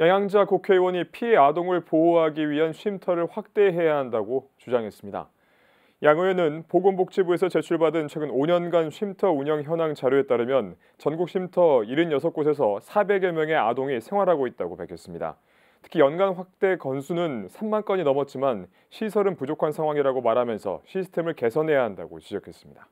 양양자 국회의원이 피해 아동을 보호하기 위한 쉼터를 확대해야 한다고 주장했습니다. 양 의원은 보건복지부에서 제출받은 최근 5년간 쉼터 운영 현황 자료에 따르면 전국 쉼터 76곳에서 400여 명의 아동이 생활하고 있다고 밝혔습니다. 특히 연간 확대 건수는 3만 건이 넘었지만 시설은 부족한 상황이라고 말하면서 시스템을 개선해야 한다고 지적했습니다.